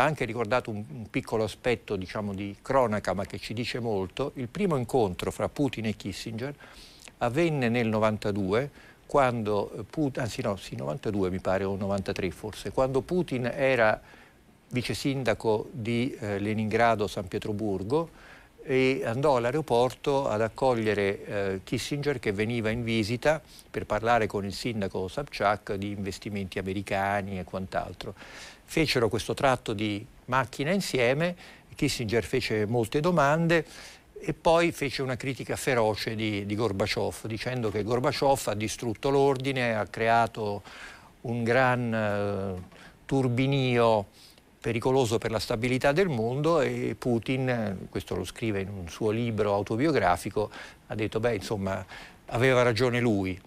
Ha anche ricordato un, un piccolo aspetto diciamo, di cronaca ma che ci dice molto. Il primo incontro fra Putin e Kissinger avvenne nel 92 quando eh, Putin, anzi no, sì, 92 mi pare o 93 forse, quando Putin era vice sindaco di eh, Leningrado San Pietroburgo e andò all'aeroporto ad accogliere eh, Kissinger che veniva in visita per parlare con il sindaco Sabchak di investimenti americani e quant'altro. Fecero questo tratto di macchina insieme, Kissinger fece molte domande e poi fece una critica feroce di, di Gorbaciov dicendo che Gorbaciov ha distrutto l'ordine, ha creato un gran eh, turbinio pericoloso per la stabilità del mondo e Putin, questo lo scrive in un suo libro autobiografico, ha detto beh insomma aveva ragione lui,